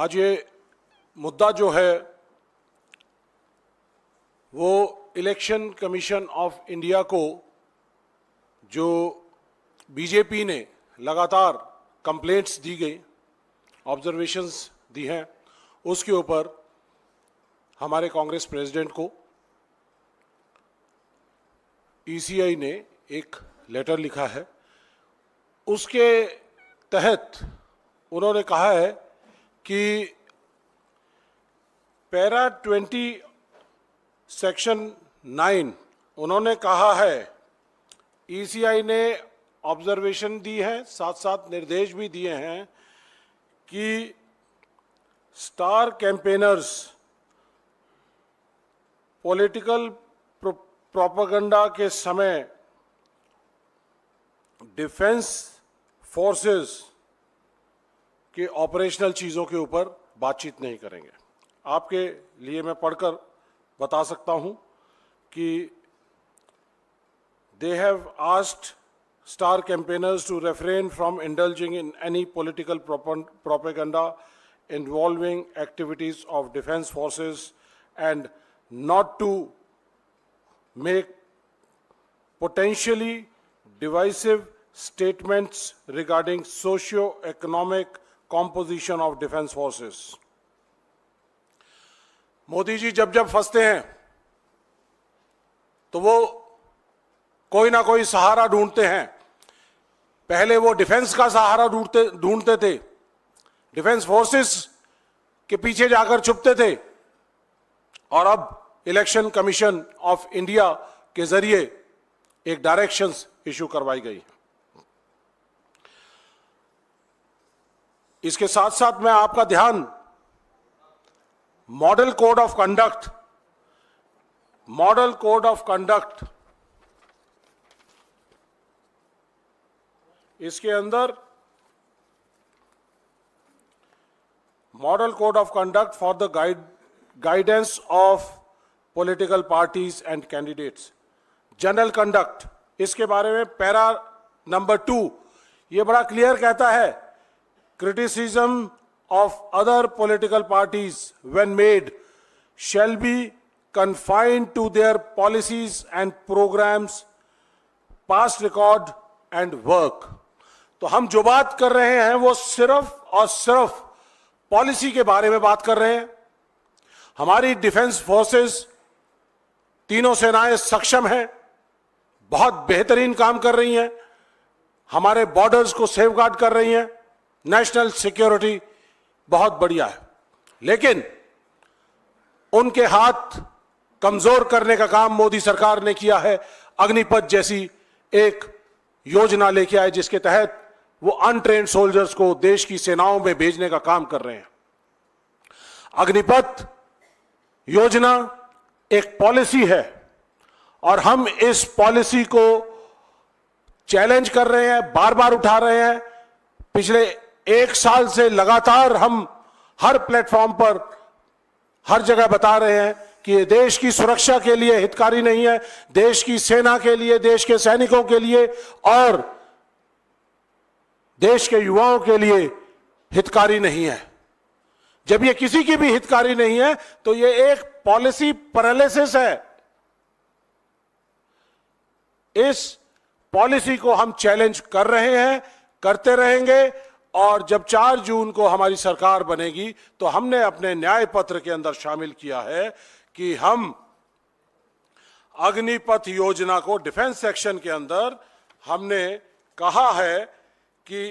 आज ये मुद्दा जो है वो इलेक्शन कमीशन ऑफ इंडिया को जो बीजेपी ने लगातार कंप्लेंट्स दी गई ऑब्जर्वेशंस दी हैं उसके ऊपर हमारे कांग्रेस प्रेसिडेंट को ईसीआई e ने एक लेटर लिखा है उसके तहत उन्होंने कहा है कि पैरा 20 सेक्शन 9 उन्होंने कहा है ईसीआई e ने ऑब्जर्वेशन दी है साथ साथ निर्देश भी दिए हैं कि स्टार कैंपेनर्स पॉलिटिकल प्रोपागंडा के समय डिफेंस फोर्सेस कि ऑपरेशनल चीज़ों के ऊपर बातचीत नहीं करेंगे आपके लिए मैं पढ़कर बता सकता हूं कि they have asked star campaigners to refrain from indulging in any political propaganda involving activities of defence forces and not to make potentially divisive statements regarding socio economic composition of defence forces Modi ji जब जब फंसते हैं तो वो कोई ना कोई सहारा ढूंढते हैं पहले वो डिफेंस का सहारा ढूंढते ढूंढते थे डिफेंस फोर्सेस के पीछे जाकर छुपते थे और अब इलेक्शन कमीशन ऑफ इंडिया के जरिए एक डायरेक्शंस इशू करवाई गई इसके साथ साथ मैं आपका ध्यान model code of conduct model code of conduct इसके अंदर model code of conduct for the guide guidance of political parties and candidates general conduct इसके बारे में पैरा नंबर टू ये बड़ा क्लियर कहता है criticism of other political parties when made shall be confined to their policies and programs past record and work तो हम जो बात कर रहे हैं वो सिर्फ और सिर्फ पॉलिसी के बारे में बात कर रहे हैं हमारी डिफेंस फोर्सेस तीनों सेनाएं सक्षम हैं बहुत बेहतरीन काम कर रही हैं हमारे बॉर्डर्स को सेफ कर रही हैं नेशनल सिक्योरिटी बहुत बढ़िया है लेकिन उनके हाथ कमजोर करने का काम मोदी सरकार ने किया है अग्निपथ जैसी एक योजना लेके आए जिसके तहत वो अनट्रेन सोल्जर्स को देश की सेनाओं में भेजने का काम कर रहे हैं अग्निपथ योजना एक पॉलिसी है और हम इस पॉलिसी को चैलेंज कर रहे हैं बार बार उठा रहे हैं पिछले एक साल से लगातार हम हर प्लेटफॉर्म पर हर जगह बता रहे हैं कि ये देश की सुरक्षा के लिए हितकारी नहीं है देश की सेना के लिए देश के सैनिकों के लिए और देश के युवाओं के लिए हितकारी नहीं है जब ये किसी की भी हितकारी नहीं है तो ये एक पॉलिसी पैरालिसिस है इस पॉलिसी को हम चैलेंज कर रहे हैं करते रहेंगे और जब 4 जून को हमारी सरकार बनेगी तो हमने अपने न्याय पत्र के अंदर शामिल किया है कि हम अग्निपथ योजना को डिफेंस सेक्शन के अंदर हमने कहा है कि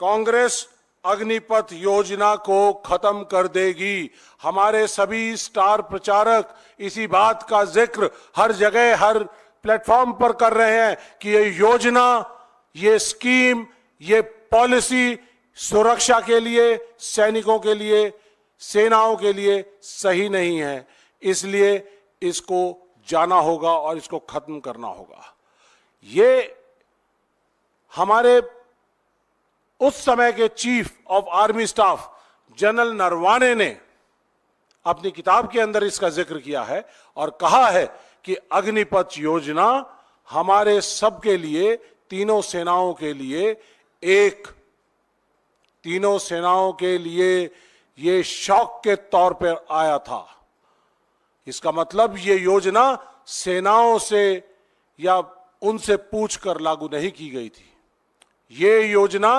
कांग्रेस अग्निपथ योजना को खत्म कर देगी हमारे सभी स्टार प्रचारक इसी बात का जिक्र हर जगह हर प्लेटफॉर्म पर कर रहे हैं कि ये योजना ये स्कीम ये पॉलिसी सुरक्षा के लिए सैनिकों के लिए सेनाओं के लिए सही नहीं है इसलिए इसको जाना होगा और इसको खत्म करना होगा ये हमारे उस समय के chief of army staff general Naravane ने अपनी किताब के अंदर इसका जिक्र किया है और कहा है कि अग्निपथ योजना हमारे सबके लिए तीनों सेनाओं के लिए एक तीनों सेनाओं के लिए ये शौक के तौर पर आया था इसका मतलब ये योजना सेनाओं से या उनसे पूछकर लागू नहीं की गई थी ये योजना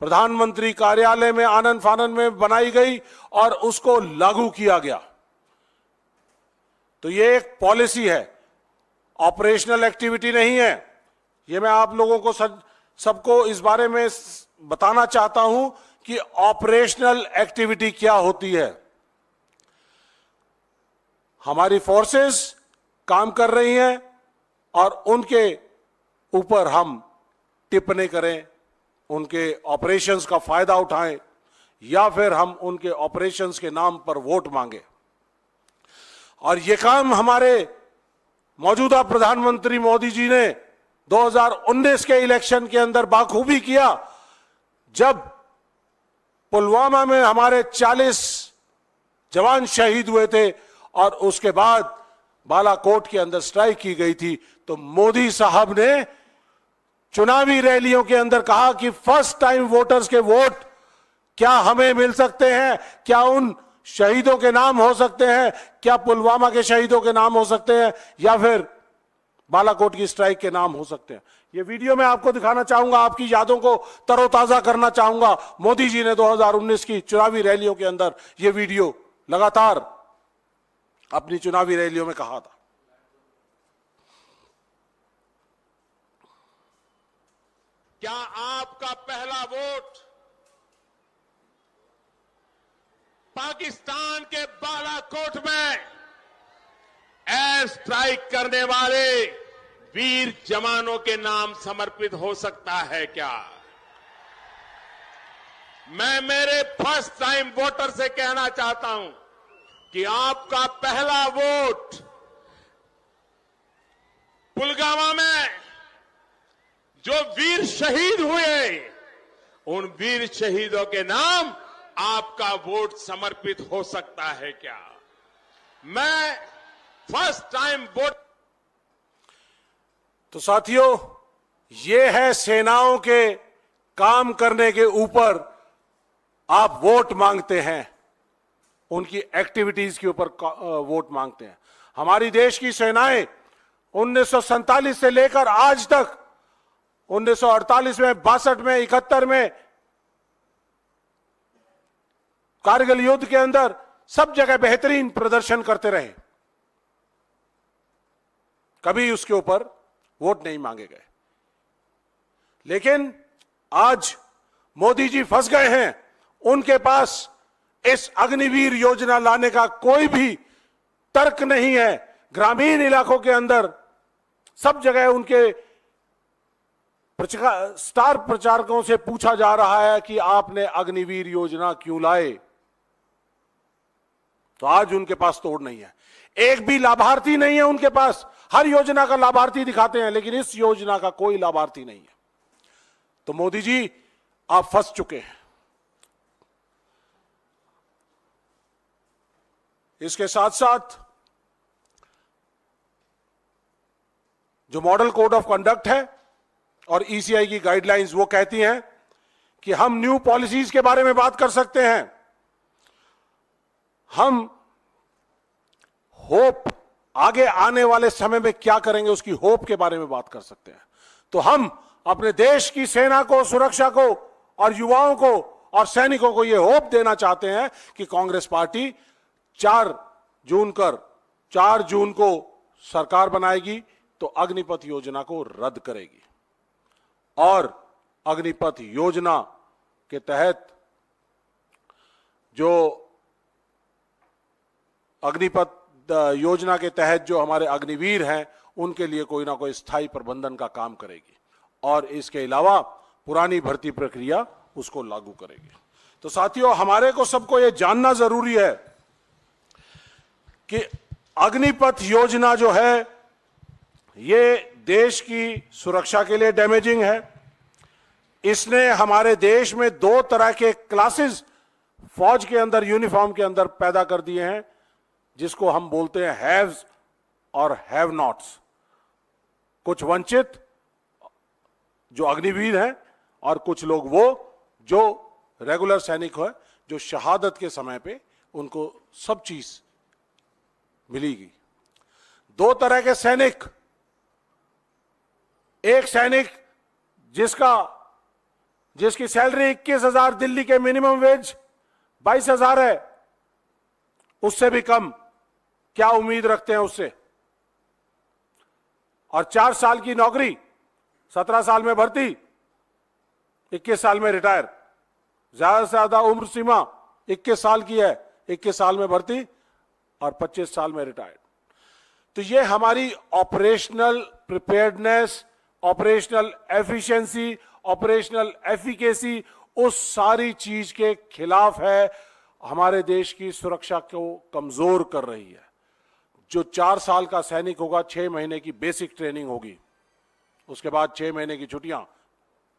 प्रधानमंत्री कार्यालय में आनंद फानन में बनाई गई और उसको लागू किया गया तो ये एक पॉलिसी है ऑपरेशनल एक्टिविटी नहीं है ये मैं आप लोगों को सबको इस बारे में बताना चाहता हूं कि ऑपरेशनल एक्टिविटी क्या होती है हमारी फोर्सेस काम कर रही हैं और उनके ऊपर हम टिप्पणी करें उनके ऑपरेशंस का फायदा उठाएं या फिर हम उनके ऑपरेशंस के नाम पर वोट मांगे और ये काम हमारे मौजूदा प्रधानमंत्री मोदी जी ने 2019 के इलेक्शन के अंदर बाखूबी किया जब पुलवामा में हमारे 40 जवान शहीद हुए थे और उसके बाद बालाकोट के अंदर स्ट्राइक की गई थी तो मोदी साहब ने चुनावी रैलियों के अंदर कहा कि फर्स्ट टाइम वोटर्स के वोट क्या हमें मिल सकते हैं क्या उन शहीदों के नाम हो सकते हैं क्या पुलवामा के शहीदों के नाम हो सकते हैं या फिर बालाकोट की स्ट्राइक के नाम हो सकते हैं ये वीडियो मैं आपको दिखाना चाहूंगा आपकी यादों को तरोताजा करना चाहूंगा मोदी जी ने 2019 की चुनावी रैलियों के अंदर ये वीडियो लगातार अपनी चुनावी रैलियों में कहा था क्या आपका पहला वोट पाकिस्तान के बालाकोट में एयर स्ट्राइक करने वाले वीर जवानों के नाम समर्पित हो सकता है क्या मैं मेरे फर्स्ट टाइम वोटर से कहना चाहता हूं कि आपका पहला वोट पुलगामा में जो वीर शहीद हुए उन वीर शहीदों के नाम आपका वोट समर्पित हो सकता है क्या मैं फर्स्ट टाइम वोट तो साथियों ये है सेनाओं के काम करने के ऊपर आप वोट मांगते हैं उनकी एक्टिविटीज के ऊपर वोट मांगते हैं हमारी देश की सेनाएं उन्नीस से लेकर आज तक 1948 में बासठ में इकहत्तर में कारगिल युद्ध के अंदर सब जगह बेहतरीन प्रदर्शन करते रहे कभी उसके ऊपर वोट नहीं मांगे गए लेकिन आज मोदी जी फंस गए हैं उनके पास इस अग्निवीर योजना लाने का कोई भी तर्क नहीं है ग्रामीण इलाकों के अंदर सब जगह उनके स्टार प्रचारकों से पूछा जा रहा है कि आपने अग्निवीर योजना क्यों लाए तो आज उनके पास तोड़ नहीं है एक भी लाभार्थी नहीं है उनके पास हर योजना का लाभार्थी दिखाते हैं लेकिन इस योजना का कोई लाभार्थी नहीं है तो मोदी जी आप फंस चुके हैं इसके साथ साथ जो मॉडल कोड ऑफ कंडक्ट है और ईसीआई e की गाइडलाइंस वो कहती हैं कि हम न्यू पॉलिसीज के बारे में बात कर सकते हैं हम होप आगे आने वाले समय में क्या करेंगे उसकी होप के बारे में बात कर सकते हैं तो हम अपने देश की सेना को सुरक्षा को और युवाओं को और सैनिकों को यह होप देना चाहते हैं कि कांग्रेस पार्टी चार जून कर चार जून को सरकार बनाएगी तो अग्निपथ योजना को रद्द करेगी और अग्निपथ योजना के तहत जो अग्निपथ योजना के तहत जो हमारे अग्निवीर हैं उनके लिए कोई ना कोई स्थायी प्रबंधन का काम करेगी और इसके अलावा पुरानी भर्ती प्रक्रिया उसको लागू करेगी तो साथियों हमारे को सबको ये जानना जरूरी है कि अग्निपथ योजना जो है ये देश की सुरक्षा के लिए डैमेजिंग है इसने हमारे देश में दो तरह के क्लासेस फौज के अंदर यूनिफॉर्म के अंदर पैदा कर दिए हैं जिसको हम बोलते हैं हैव्स और हैव नॉट्स कुछ वंचित जो अग्निवीर हैं और कुछ लोग वो जो रेगुलर सैनिक हो जो शहादत के समय पे उनको सब चीज मिलेगी दो तरह के सैनिक एक सैनिक जिसका जिसकी सैलरी इक्कीस हजार दिल्ली के मिनिमम वेज बाईस हजार है उससे भी कम क्या उम्मीद रखते हैं उससे और चार साल की नौकरी सत्रह साल में भर्ती इक्कीस साल में रिटायर ज्यादा से ज्यादा उम्र सीमा इक्कीस साल की है इक्कीस साल में भर्ती और पच्चीस साल में रिटायर्ड तो ये हमारी operational preparedness operational efficiency operational efficacy उस सारी चीज के खिलाफ है हमारे देश की सुरक्षा को कमजोर कर रही है जो चार साल का सैनिक होगा छह महीने की बेसिक ट्रेनिंग होगी उसके बाद छह महीने की छुट्टियां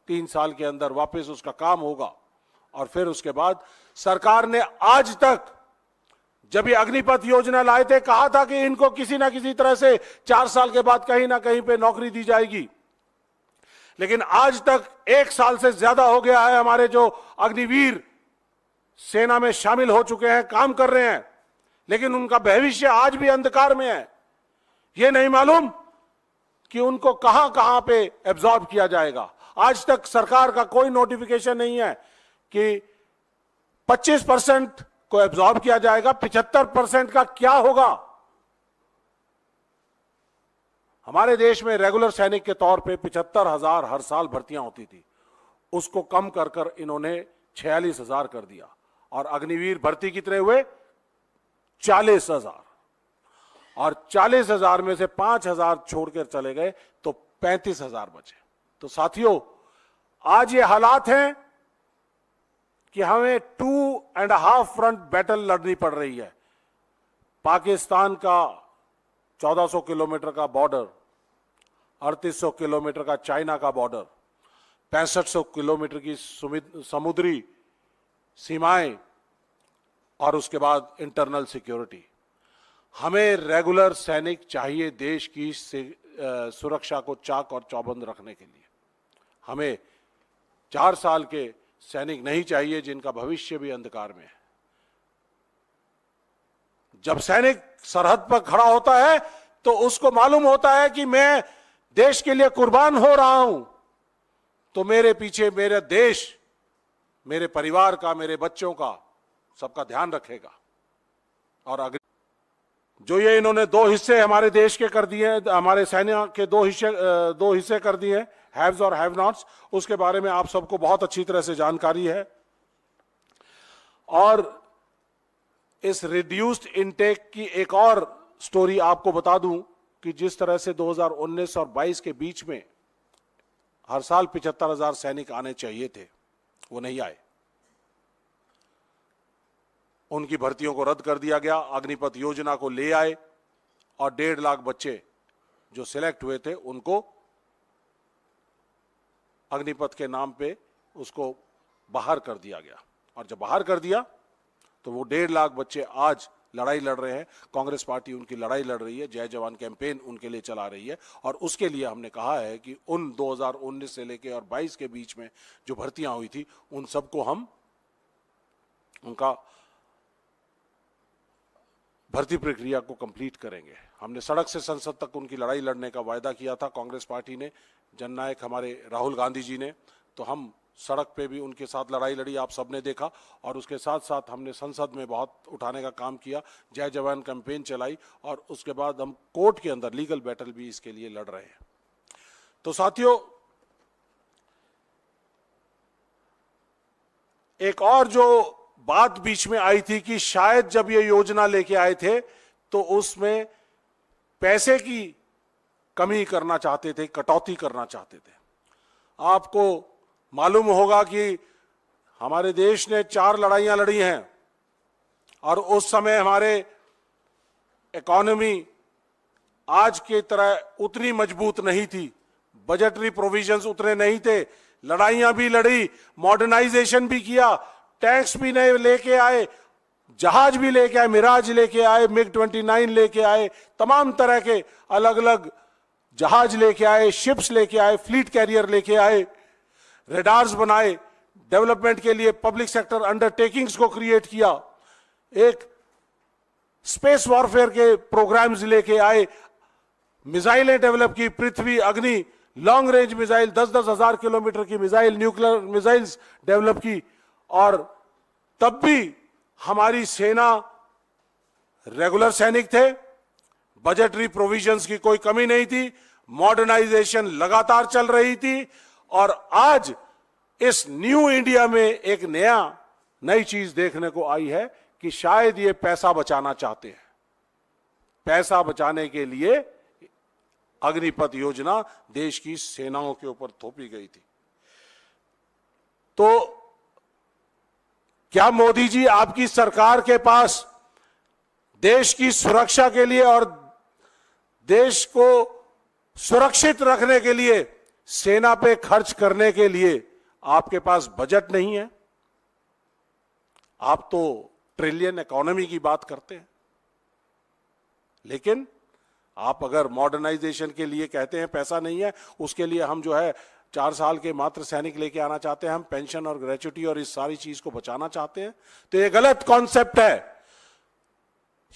तीन साल के अंदर वापस उसका काम होगा और फिर उसके बाद सरकार ने आज तक जब ये अग्निपथ योजना लाए थे कहा था कि इनको किसी ना किसी तरह से चार साल के बाद कहीं ना कहीं पे नौकरी दी जाएगी लेकिन आज तक एक साल से ज्यादा हो गया है हमारे जो अग्निवीर सेना में शामिल हो चुके हैं काम कर रहे हैं लेकिन उनका भविष्य आज भी अंधकार में है ये नहीं मालूम कि उनको कहां कहां पे एब्जॉर्ब किया जाएगा आज तक सरकार का कोई नोटिफिकेशन नहीं है कि 25 परसेंट को एब्जॉर्ब किया जाएगा 75 परसेंट का क्या होगा हमारे देश में रेगुलर सैनिक के तौर पे पिछहत्तर हजार हर साल भर्तियां होती थी उसको कम कर कर इन्होंने छियालीस हजार कर दिया और अग्निवीर भर्ती कितने हुए चालीस हजार और चालीस हजार में से पांच हजार छोड़कर चले गए तो पैंतीस हजार बचे तो साथियों आज ये हालात हैं कि हमें two and half front battle लड़नी पड़ रही है पाकिस्तान का 1400 किलोमीटर का बॉर्डर 3800 किलोमीटर का चाइना का बॉर्डर पैंसठ किलोमीटर की समुद्री सीमाएं और उसके बाद इंटरनल सिक्योरिटी हमें रेगुलर सैनिक चाहिए देश की सुरक्षा को चाक और चौबंद रखने के लिए हमें चार साल के सैनिक नहीं चाहिए जिनका भविष्य भी अंधकार में है जब सैनिक सरहद पर खड़ा होता है तो उसको मालूम होता है कि मैं देश के लिए कुर्बान हो रहा हूं तो मेरे पीछे मेरा देश मेरे परिवार का मेरे बच्चों का सबका ध्यान रखेगा और अग्र जो ये इन्होंने दो हिस्से हमारे देश के कर दिए हमारे सैन्य के दो हिस्से दो हिस्से कर दिए हैव्स और हैव नॉट्स उसके बारे में आप सबको बहुत अच्छी तरह से जानकारी है और इस रिड्यूस्ड इनटेक की एक और स्टोरी आपको बता दूं कि जिस तरह से 2019 और 22 के बीच में हर साल पिछहत्तर हजार सैनिक आने चाहिए थे वो नहीं आए उनकी भर्तियों को रद्द कर दिया गया अग्निपथ योजना को ले आए और डेढ़ लाख बच्चे जो सिलेक्ट हुए थे उनको अग्निपथ के नाम पे उसको बाहर कर दिया गया और जब बाहर कर दिया तो वो डेढ़ लाख बच्चे आज लड़ाई लड़ रहे हैं कांग्रेस पार्टी उनकी लड़ाई लड़ रही है जय जवान कैंपेन उनके लिए चला रही है और उसके लिए हमने कहा है कि उन 2019 से लेके और 22 के बीच में जो भर्तियां हुई थी उन सबको हम उनका भर्ती प्रक्रिया को कंप्लीट करेंगे हमने सड़क से संसद तक उनकी लड़ाई लड़ने का वायदा किया था कांग्रेस पार्टी ने जननायक हमारे राहुल गांधी जी ने तो हम सड़क पे भी उनके साथ लड़ाई लड़ी आप सबने देखा और उसके साथ साथ हमने संसद में बहुत उठाने का काम किया जय जवान कैंपेन चलाई और उसके बाद हम कोर्ट के अंदर लीगल बैटल भी इसके लिए लड़ रहे हैं तो साथियों एक और जो बात बीच में आई थी कि शायद जब ये योजना लेके आए थे तो उसमें पैसे की कमी करना चाहते थे कटौती करना चाहते थे आपको मालूम होगा कि हमारे देश ने चार लड़ाइयां लड़ी हैं और उस समय हमारे इकोनॉमी आज की तरह उतनी मजबूत नहीं थी बजटरी प्रोविजंस उतने नहीं थे लड़ाइयां भी लड़ी मॉडर्नाइजेशन भी किया टैंक्स भी नहीं लेके आए जहाज भी लेके आए मिराज लेके आए मिग 29 लेके आए तमाम तरह के अलग अलग जहाज लेके आए शिप्स लेके आए फ्लीट कैरियर लेके आए रेडार्स बनाए डेवलपमेंट के लिए पब्लिक सेक्टर अंडरटेकिंग्स को क्रिएट किया एक स्पेस वॉरफेयर के प्रोग्राम्स लेके आए मिसाइलें डेवलप की पृथ्वी अग्नि लॉन्ग रेंज मिसाइल दस दस हजार किलोमीटर की मिसाइल न्यूक्लियर मिसाइल्स डेवलप की और तब भी हमारी सेना रेगुलर सैनिक थे बजटरी प्रोविजंस की कोई कमी नहीं थी मॉडर्नाइजेशन लगातार चल रही थी और आज इस न्यू इंडिया में एक नया नई चीज देखने को आई है कि शायद ये पैसा बचाना चाहते हैं पैसा बचाने के लिए अग्निपथ योजना देश की सेनाओं के ऊपर थोपी गई थी तो क्या मोदी जी आपकी सरकार के पास देश की सुरक्षा के लिए और देश को सुरक्षित रखने के लिए सेना पे खर्च करने के लिए आपके पास बजट नहीं है आप तो ट्रिलियन इकोनॉमी की बात करते हैं लेकिन आप अगर मॉडर्नाइजेशन के लिए कहते हैं पैसा नहीं है उसके लिए हम जो है चार साल के मात्र सैनिक लेके आना चाहते हैं हम पेंशन और ग्रेचुटी और इस सारी चीज को बचाना चाहते हैं तो ये गलत कॉन्सेप्ट है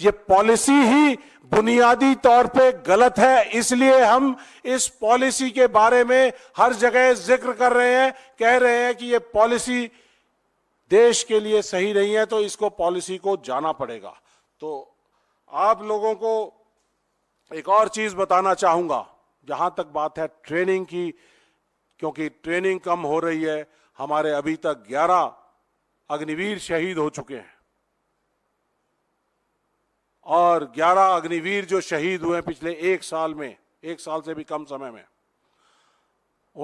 ये पॉलिसी ही बुनियादी तौर पे गलत है इसलिए हम इस पॉलिसी के बारे में हर जगह जिक्र कर रहे हैं कह रहे हैं कि ये पॉलिसी देश के लिए सही नहीं है तो इसको पॉलिसी को जाना पड़ेगा तो आप लोगों को एक और चीज बताना चाहूंगा जहां तक बात है ट्रेनिंग की क्योंकि ट्रेनिंग कम हो रही है हमारे अभी तक 11 अग्निवीर शहीद हो चुके हैं और 11 अग्निवीर जो शहीद हुए हैं पिछले एक साल में एक साल से भी कम समय में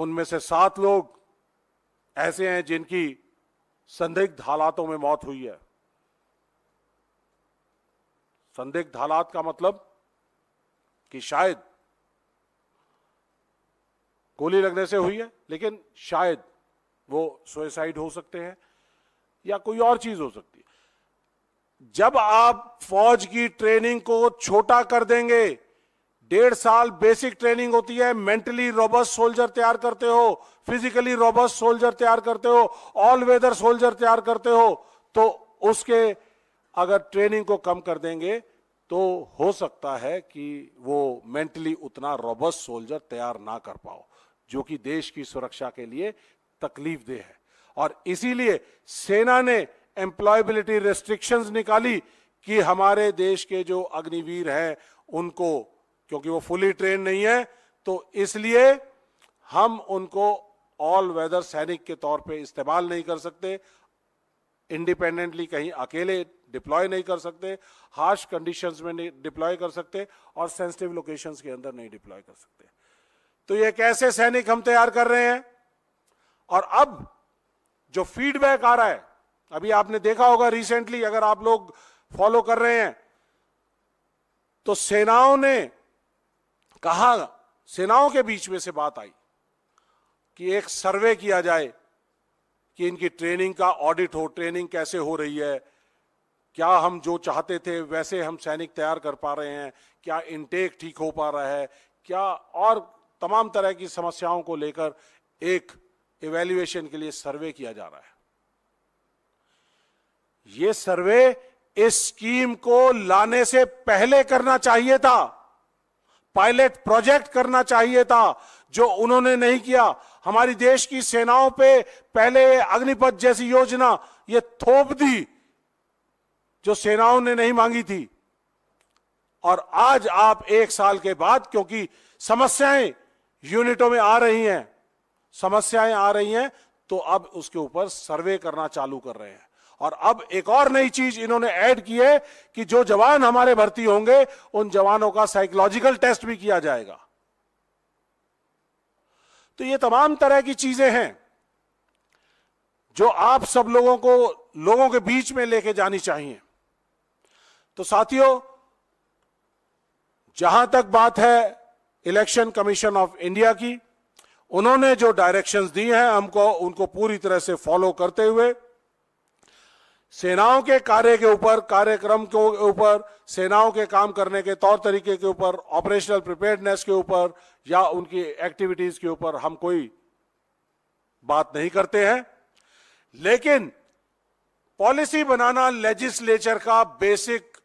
उनमें से सात लोग ऐसे हैं जिनकी संदिग्ध हालातों में मौत हुई है संदिग्ध हालात का मतलब कि शायद गोली लगने से हुई है लेकिन शायद वो सुसाइड हो सकते हैं या कोई और चीज हो सकती है जब आप फौज की ट्रेनिंग को छोटा कर देंगे डेढ़ साल बेसिक ट्रेनिंग होती है मेंटली रोबस्ट सोल्जर तैयार करते हो फिजिकली रोबस्ट सोल्जर तैयार करते हो ऑल वेदर सोल्जर तैयार करते हो तो उसके अगर ट्रेनिंग को कम कर देंगे तो हो सकता है कि वो मेंटली उतना रोबस्ट सोल्जर तैयार ना कर पाओ जो कि देश की सुरक्षा के लिए तकलीफ दे है और इसीलिए सेना ने एम्प्लॉयबिलिटी रेस्ट्रिक्शंस निकाली कि हमारे देश के जो अग्निवीर हैं उनको क्योंकि वो फुली ट्रेन नहीं है तो इसलिए हम उनको ऑल वेदर सैनिक के तौर पे इस्तेमाल नहीं कर सकते इंडिपेंडेंटली कहीं अकेले डिप्लॉय नहीं कर सकते हार्श कंडीशंस में नहीं डिप्लॉय कर सकते और सेंसिटिव लोकेशंस के अंदर नहीं डिप्लॉय कर सकते तो ये कैसे सैनिक हम तैयार कर रहे हैं और अब जो फीडबैक आ रहा है अभी आपने देखा होगा रिसेंटली अगर आप लोग फॉलो कर रहे हैं तो सेनाओं ने कहा सेनाओं के बीच में से बात आई कि एक सर्वे किया जाए कि इनकी ट्रेनिंग का ऑडिट हो ट्रेनिंग कैसे हो रही है क्या हम जो चाहते थे वैसे हम सैनिक तैयार कर पा रहे हैं क्या इनटेक ठीक हो पा रहा है क्या और तमाम तरह की समस्याओं को लेकर एक इवेल्युएशन के लिए सर्वे किया जा रहा है ये सर्वे इस स्कीम को लाने से पहले करना चाहिए था पायलट प्रोजेक्ट करना चाहिए था जो उन्होंने नहीं किया हमारी देश की सेनाओं पे पहले अग्निपथ जैसी योजना ये थोप दी जो सेनाओं ने नहीं मांगी थी और आज आप एक साल के बाद क्योंकि समस्याएं यूनिटों में आ रही हैं समस्याएं आ रही हैं तो अब उसके ऊपर सर्वे करना चालू कर रहे हैं और अब एक और नई चीज इन्होंने ऐड की है कि जो जवान हमारे भर्ती होंगे उन जवानों का साइकोलॉजिकल टेस्ट भी किया जाएगा तो ये तमाम तरह की चीजें हैं जो आप सब लोगों को लोगों के बीच में लेके जानी चाहिए तो साथियों जहां तक बात है इलेक्शन कमीशन ऑफ इंडिया की उन्होंने जो डायरेक्शंस दी हैं हमको उनको पूरी तरह से फॉलो करते हुए सेनाओं के कार्य के ऊपर कार्यक्रम के ऊपर सेनाओं के काम करने के तौर तरीके के ऊपर ऑपरेशनल प्रिपेयर्डनेस के ऊपर या उनकी एक्टिविटीज के ऊपर हम कोई बात नहीं करते हैं लेकिन पॉलिसी बनाना लेजिस्लेचर का बेसिक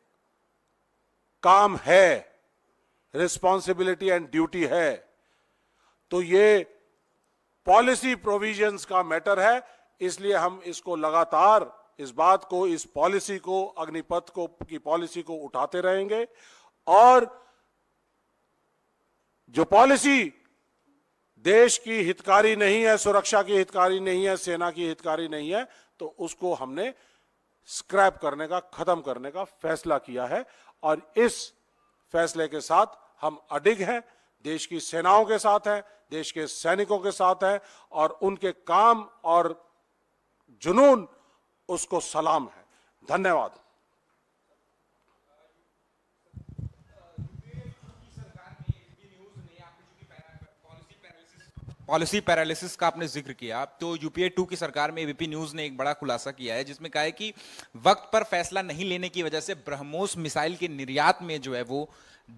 काम है रिस्पॉन्सिबिलिटी एंड ड्यूटी है तो ये पॉलिसी प्रोविजंस का मैटर है इसलिए हम इसको लगातार इस बात को इस पॉलिसी को अग्निपथ को की पॉलिसी को उठाते रहेंगे और जो पॉलिसी देश की हितकारी नहीं है सुरक्षा की हितकारी नहीं है सेना की हितकारी नहीं है तो उसको हमने स्क्रैप करने का खत्म करने का फैसला किया है और इस फैसले के साथ हम अडिग हैं देश की सेनाओं के साथ हैं देश के सैनिकों के साथ हैं और उनके काम और जुनून उसको सलाम है धन्यवाद पॉलिसी पैरालिसिस का आपने जिक्र किया तो यूपीए टू की सरकार में एबीपी न्यूज ने एक बड़ा खुलासा किया है जिसमें कहा है कि वक्त पर फैसला नहीं लेने की वजह से ब्रह्मोस मिसाइल के निर्यात में जो है वो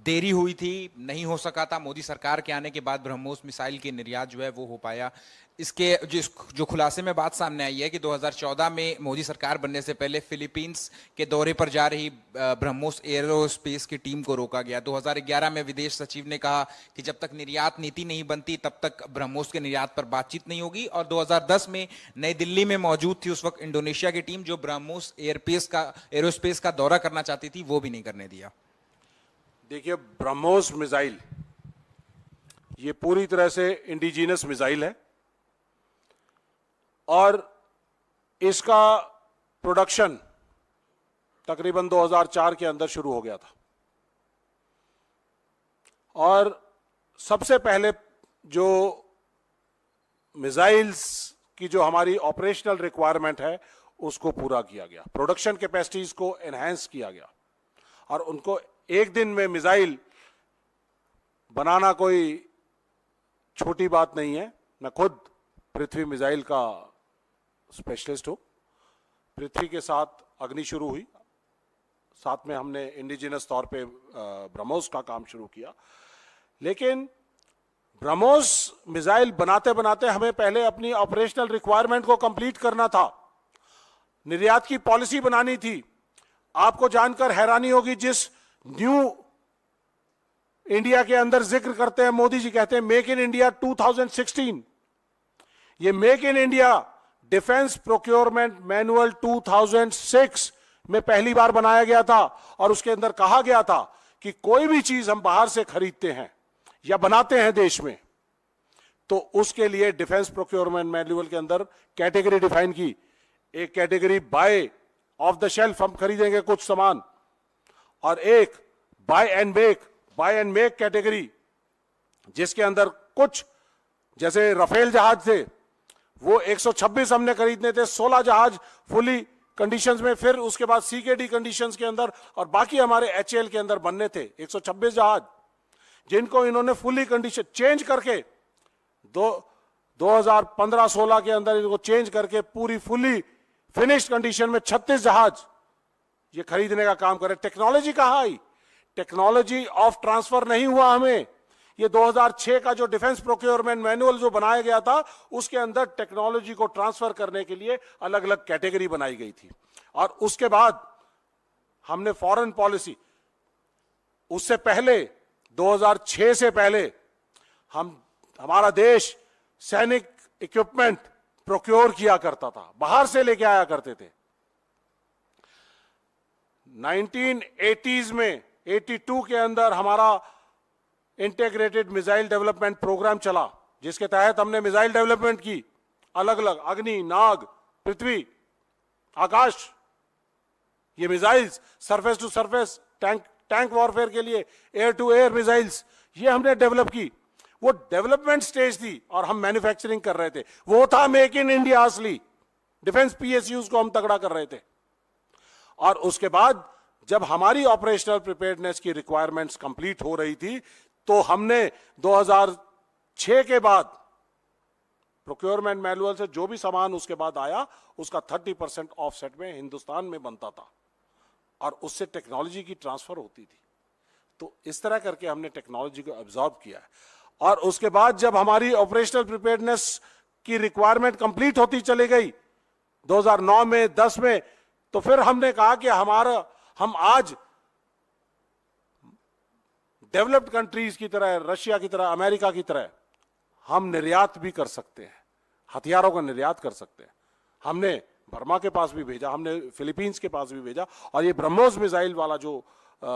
देरी हुई थी नहीं हो सका था मोदी सरकार के आने के बाद ब्रह्मोस मिसाइल के निर्यात जो है वो हो पाया इसके जिस जो खुलासे में बात सामने आई है कि 2014 में मोदी सरकार बनने से पहले फिलीपींस के दौरे पर जा रही ब्रह्मोस एयरोस्पेस की टीम को रोका गया 2011 में विदेश सचिव ने कहा कि जब तक निर्यात नीति नहीं बनती तब तक ब्रह्मोस के निर्यात पर बातचीत नहीं होगी और 2010 में नई दिल्ली में मौजूद थी उस वक्त इंडोनेशिया की टीम जो ब्रह्मोस एयरपेस का एयरोस्पेस का दौरा करना चाहती थी वो भी नहीं करने दिया देखिए ब्रह्मोस मिसाइल ये पूरी तरह से इंडिजीनस मिसाइल है और इसका प्रोडक्शन तकरीबन 2004 के अंदर शुरू हो गया था और सबसे पहले जो मिसाइल्स की जो हमारी ऑपरेशनल रिक्वायरमेंट है उसको पूरा किया गया प्रोडक्शन कैपेसिटीज़ को एनहेंस किया गया और उनको एक दिन में मिसाइल बनाना कोई छोटी बात नहीं है मैं खुद पृथ्वी मिसाइल का स्पेशलिस्ट हूँ पृथ्वी के साथ अग्नि शुरू हुई साथ में हमने इंडिजिनस तौर पे ब्रह्मोस का काम शुरू किया लेकिन ब्रह्मोस मिसाइल बनाते बनाते हमें पहले अपनी ऑपरेशनल रिक्वायरमेंट को कंप्लीट करना था निर्यात की पॉलिसी बनानी थी आपको जानकर हैरानी होगी जिस न्यू इंडिया के अंदर जिक्र करते हैं मोदी जी कहते हैं मेक इन इंडिया 2016 ये make in India defence procurement manual 2006 में पहली बार बनाया गया था और उसके अंदर कहा गया था कि कोई भी चीज हम बाहर से खरीदते हैं या बनाते हैं देश में तो उसके लिए डिफेंस प्रोक्योरमेंट मैनुअल के अंदर कैटेगरी डिफाइन की एक category buy off the shelf हम खरीदेंगे कुछ सामान और एक buy and make buy and make category जिसके अंदर कुछ जैसे रफेल जहाज थे वो 126 हमने खरीदने थे 16 जहाज फुली कंडीशंस में फिर उसके बाद सीकेडी कंडीशंस के अंदर और बाकी हमारे एच के अंदर बनने थे 126 जहाज जिनको इन्होंने फुली कंडीशन चेंज करके दो 2015-16 के अंदर इनको चेंज करके पूरी फुली फिनिश्ड कंडीशन में 36 जहाज ये खरीदने का काम करे टेक्नोलॉजी कहा आई टेक्नोलॉजी ऑफ ट्रांसफर नहीं हुआ हमें ये 2006 का जो डिफेंस प्रोक्योरमेंट मैनुअल जो बनाया गया था उसके अंदर टेक्नोलॉजी को ट्रांसफर करने के लिए अलग अलग कैटेगरी बनाई गई थी और उसके बाद हमने फॉरेन पॉलिसी उससे पहले 2006 से पहले हम हमारा देश सैनिक इक्विपमेंट प्रोक्योर किया करता था बाहर से लेके आया करते थे 1980s में 82 के अंदर हमारा इंटेग्रेटेड मिसाइल डेवलपमेंट प्रोग्राम चला जिसके तहत हमने मिसाइल डेवलपमेंट की अलग अलग अग्नि नाग पृथ्वी आकाश ये missiles surface to surface tank tank warfare के लिए एयर टू एयर मिसाइल्स ये हमने डेवलप की वो डेवलपमेंट स्टेज थी और हम मैन्युफैक्चरिंग कर रहे थे वो था मेक इन इंडिया असली डिफेंस पीएसयूज को हम तगड़ा कर रहे थे और उसके बाद जब हमारी ऑपरेशनल प्रिपेयरनेस की रिक्वायरमेंट्स कंप्लीट हो रही थी तो हमने 2006 के बाद प्रोक्योरमेंट मैनुअल से जो भी सामान उसके बाद आया उसका 30 परसेंट ऑफसेट में हिंदुस्तान में बनता था और उससे टेक्नोलॉजी की ट्रांसफर होती थी तो इस तरह करके हमने टेक्नोलॉजी को ऑब्जॉर्व किया है और उसके बाद जब हमारी ऑपरेशनल प्रिपेयरनेस की रिक्वायरमेंट कंप्लीट होती चली गई 2009 में 10 में तो फिर हमने कहा कि हमारा हम आज डेवलप्ड कंट्रीज की तरह रशिया की तरह अमेरिका की तरह हम निर्यात भी कर सकते हैं हथियारों का निर्यात कर सकते हैं हमने बर्मा के पास भी भेजा हमने फिलीपींस के पास भी भेजा और ये ब्रह्मोस मिसाइल वाला जो आ,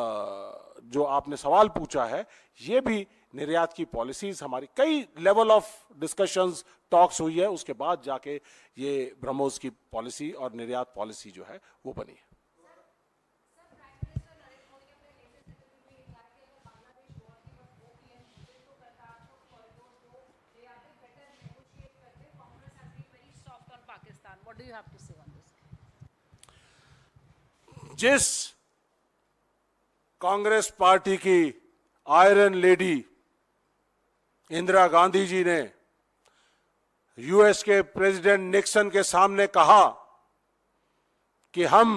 जो आपने सवाल पूछा है ये भी निर्यात की पॉलिसीज हमारी कई लेवल ऑफ डिस्कशंस टॉक्स हुई है उसके बाद जाके ये ब्रह्मोस की पॉलिसी और निर्यात पॉलिसी जो है वो बनी है जिस कांग्रेस पार्टी की आयरन लेडी इंदिरा गांधी जी ने यूएस के प्रेसिडेंट निक्सन के सामने कहा कि हम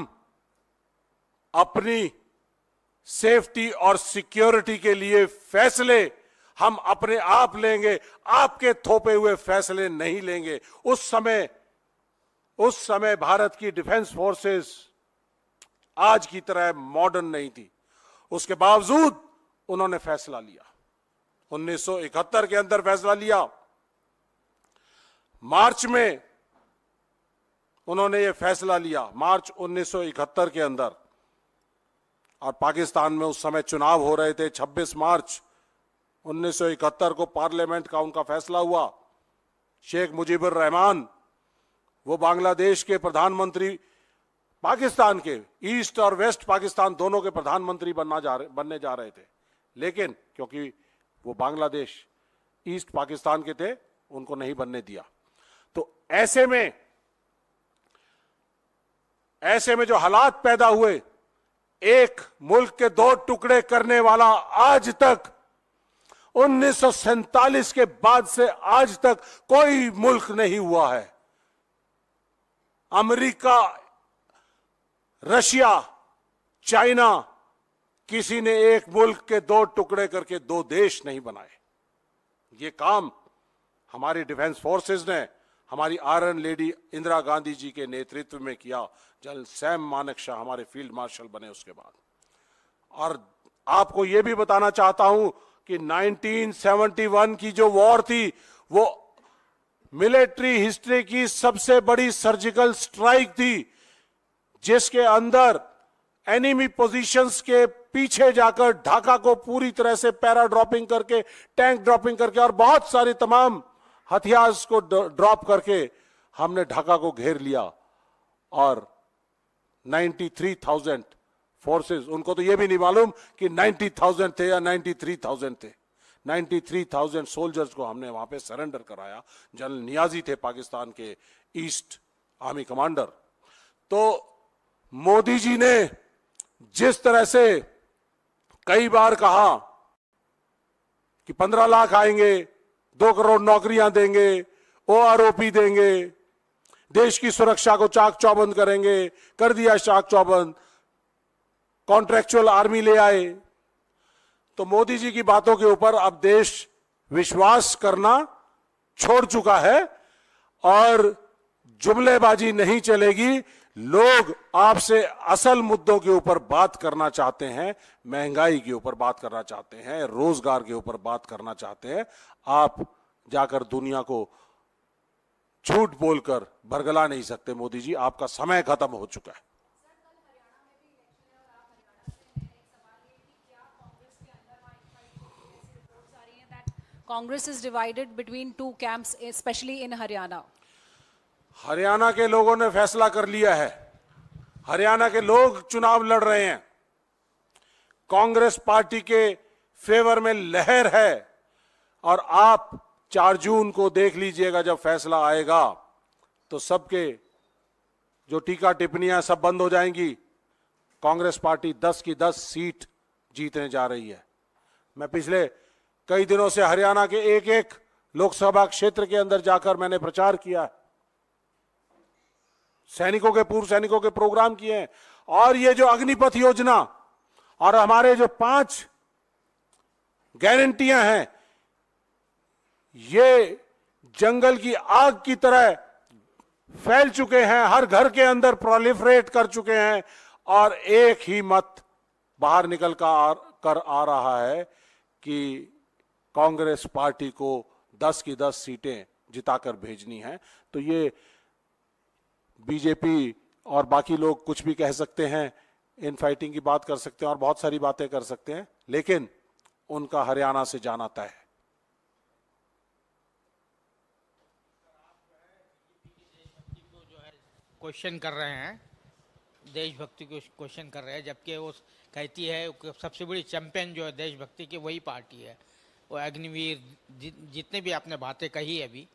अपनी सेफ्टी और सिक्योरिटी के लिए फैसले हम अपने आप लेंगे आपके थोपे हुए फैसले नहीं लेंगे उस समय उस समय भारत की डिफेंस फोर्सेस आज की तरह मॉडर्न नहीं थी उसके बावजूद उन्होंने फैसला लिया 1971 के अंदर फैसला लिया मार्च में उन्होंने ये फैसला लिया मार्च 1971 के अंदर और पाकिस्तान में उस समय चुनाव हो रहे थे 26 मार्च 1971 को पार्लियामेंट का उनका फैसला हुआ शेख मुजीबुर रहमान वो बांग्लादेश के प्रधानमंत्री पाकिस्तान के ईस्ट और वेस्ट पाकिस्तान दोनों के प्रधानमंत्री बनना जा रहे बनने जा रहे थे लेकिन क्योंकि वो बांग्लादेश ईस्ट पाकिस्तान के थे उनको नहीं बनने दिया तो ऐसे में ऐसे में जो हालात पैदा हुए एक मुल्क के दो टुकड़े करने वाला आज तक उन्नीस के बाद से आज तक कोई मुल्क नहीं हुआ है अमेरिका रशिया चाइना किसी ने एक मुल्क के दो टुकड़े करके दो देश नहीं बनाए ये काम हमारी डिफेंस फोर्सेस ने हमारी आयरन लेडी इंदिरा गांधी जी के नेतृत्व में किया जनरल सैम मानक शाह हमारे फील्ड मार्शल बने उसके बाद और आपको यह भी बताना चाहता हूं कि 1971 की जो वॉर थी वो मिलिट्री हिस्ट्री की सबसे बड़ी सर्जिकल स्ट्राइक थी जिसके अंदर एनिमी पोजीशंस के पीछे जाकर ढाका को पूरी तरह से पैरा ड्रॉपिंग करके टैंक ड्रॉपिंग करके और बहुत सारे तमाम हथियार को ड्रॉप करके हमने ढाका को घेर लिया और 93,000 फोर्सेस उनको तो यह भी नहीं मालूम कि 90,000 थे या 93,000 थे 93,000 सोल्जर्स को हमने वहां पे सरेंडर कराया जनरल नियाजी थे पाकिस्तान के ईस्ट आर्मी कमांडर तो मोदी जी ने जिस तरह से कई बार कहा कि पंद्रह लाख आएंगे दो करोड़ नौकरियां देंगे ओ आरोपी देंगे देश की सुरक्षा को चाक चौबंद करेंगे कर दिया चाक चौबंद कॉन्ट्रेक्चुअल आर्मी ले आए तो मोदी जी की बातों के ऊपर अब देश विश्वास करना छोड़ चुका है और जुमलेबाजी नहीं चलेगी लोग आपसे असल मुद्दों के ऊपर बात करना चाहते हैं महंगाई के ऊपर बात करना चाहते हैं रोजगार के ऊपर बात करना चाहते हैं आप जाकर दुनिया को झूठ बोलकर बरगला नहीं सकते मोदी जी आपका समय खत्म हो चुका है Congress is divided between two camps specially in Haryana Haryana के लोगों ने फैसला कर लिया है हरियाणा के लोग चुनाव लड़ रहे हैं कांग्रेस पार्टी के फेवर में लहर है और आप चार जून को देख लीजिएगा जब फैसला आएगा तो सबके जो टीका टिप्पणियां सब बंद हो जाएंगी कांग्रेस पार्टी 10 की 10 सीट जीतने जा रही है मैं पिछले कई दिनों से हरियाणा के एक एक लोकसभा क्षेत्र के अंदर जाकर मैंने प्रचार किया है सैनिकों के पूर्व सैनिकों के प्रोग्राम किए हैं और ये जो अग्निपथ योजना और हमारे जो पांच गारंटियां हैं ये जंगल की आग की तरह फैल चुके हैं हर घर के अंदर प्रोलिफरेट कर चुके हैं और एक ही मत बाहर निकल कर कर आ रहा है कि कांग्रेस पार्टी को 10 की 10 सीटें जिताकर भेजनी है तो ये बीजेपी और बाकी लोग कुछ भी कह सकते हैं इन फाइटिंग की बात कर सकते हैं और बहुत सारी बातें कर सकते हैं लेकिन उनका हरियाणा से जाना तय है क्वेश्चन कर रहे हैं देशभक्ति को क्वेश्चन कर रहे हैं जबकि वो कहती है सबसे बड़ी चैंपियन जो है देशभक्ति की वही पार्टी है वो अग्निवीर जितने भी आपने बातें कही अभी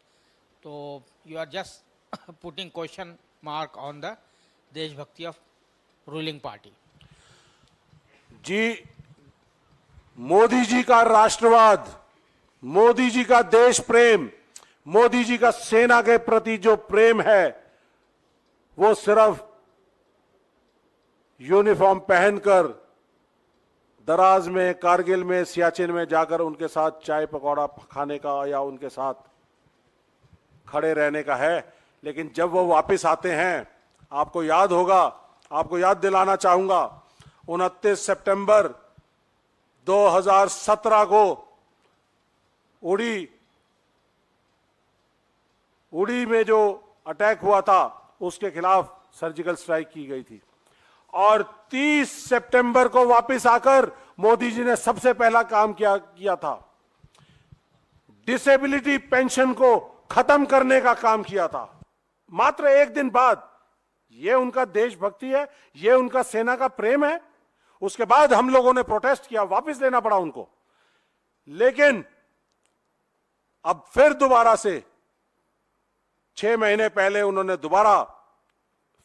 तो you are just putting question mark on the Deshbhakti of ruling party. Ji Modi ji का राष्ट्रवाद मोदी जी का देश प्रेम मोदी जी का सेना के प्रति जो प्रेम है वो सिर्फ यूनिफॉर्म पहनकर दराज में कारगिल में सियाचिन में जाकर उनके साथ चाय पकौड़ा खाने का या उनके साथ खड़े रहने का है लेकिन जब वो वापस आते हैं आपको याद होगा आपको याद दिलाना चाहूँगा उनतीस सितंबर 2017 को उड़ी उड़ी में जो अटैक हुआ था उसके खिलाफ सर्जिकल स्ट्राइक की गई थी और 30 सितंबर को वापस आकर मोदी जी ने सबसे पहला काम किया किया था डिसेबिलिटी पेंशन को खत्म करने का काम किया था मात्र एक दिन बाद यह उनका देशभक्ति है यह उनका सेना का प्रेम है उसके बाद हम लोगों ने प्रोटेस्ट किया वापस लेना पड़ा उनको लेकिन अब फिर दोबारा से छह महीने पहले उन्होंने दोबारा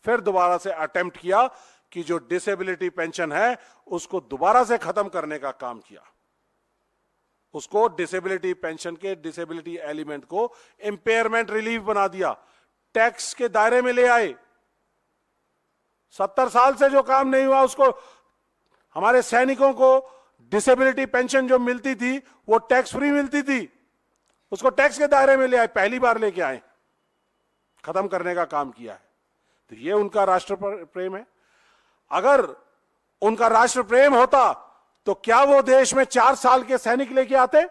फिर दोबारा से अटेम्प्ट किया कि जो डिसेबिलिटी पेंशन है उसको दोबारा से खत्म करने का काम किया उसको डिसेबिलिटी पेंशन के डिसेबिलिटी एलिमेंट को इंपेयरमेंट रिलीफ बना दिया टैक्स के दायरे में ले आए सत्तर साल से जो काम नहीं हुआ उसको हमारे सैनिकों को डिसेबिलिटी पेंशन जो मिलती थी वो टैक्स फ्री मिलती थी उसको टैक्स के दायरे में ले आए पहली बार लेके आए खत्म करने का काम किया है तो ये उनका राष्ट्र प्रेम है अगर उनका राष्ट्र प्रेम होता तो क्या वो देश में चार साल के सैनिक लेके आते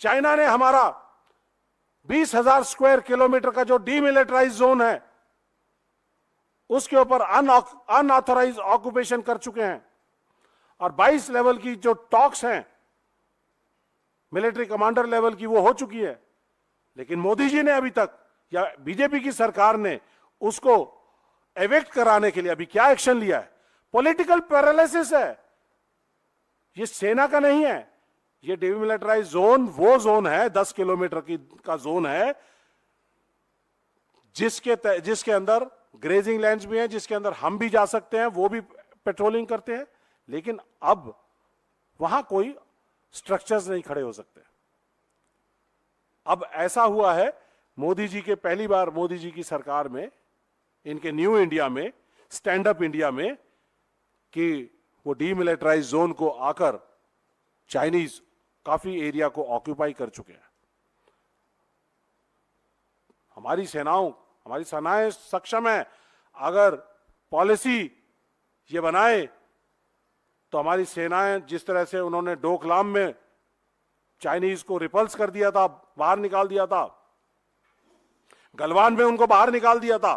चाइना ने हमारा बीस हजार स्क्वायर किलोमीटर का जो डीमिलिटराइज जोन है उसके ऊपर अनऑथोराइज ऑक्यूपेशन कर चुके हैं और 22 लेवल की जो टॉक्स हैं मिलिट्री कमांडर लेवल की वो हो चुकी है लेकिन मोदी जी ने अभी तक या बीजेपी की सरकार ने उसको एवेक्ट कराने के लिए अभी क्या एक्शन लिया है पॉलिटिकल पैरालिसिस है ये सेना का नहीं है ये डिमिलिटराइज जोन वो जोन है दस किलोमीटर की का जोन है जिसके जिसके अंदर ग्रेजिंग लैंड भी हैं जिसके अंदर हम भी जा सकते हैं वो भी पेट्रोलिंग करते हैं लेकिन अब वहां कोई स्ट्रक्चर्स नहीं खड़े हो सकते अब ऐसा हुआ है मोदी जी के पहली बार मोदी जी की सरकार में इनके न्यू इंडिया में स्टैंड अप इंडिया में कि वो डीमिलिटराइज जोन को आकर चाइनीज काफ़ी एरिया को ऑक्यूपाई कर चुके हैं हमारी सेनाओं हमारी सेनाएं सक्षम है अगर पॉलिसी ये बनाए तो हमारी सेनाएं जिस तरह से उन्होंने डोकलाम में चाइनीज को रिपल्स कर दिया था बाहर निकाल दिया था गलवान में उनको बाहर निकाल दिया था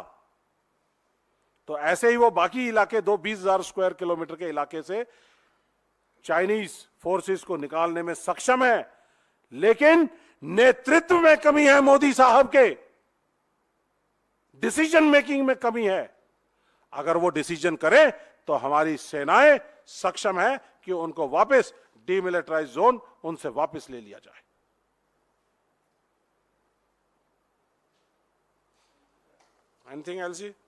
तो ऐसे ही वो बाकी इलाके दो बीस हजार स्क्वायर किलोमीटर के इलाके से चाइनीज फोर्सेस को निकालने में सक्षम है लेकिन नेतृत्व में कमी है मोदी साहब के डिसीजन मेकिंग में कमी है अगर वो डिसीजन करें तो हमारी सेनाएं सक्षम है कि उनको वापस डीमिलिटराइज जोन उनसे वापस ले लिया जाए एनीथिंग else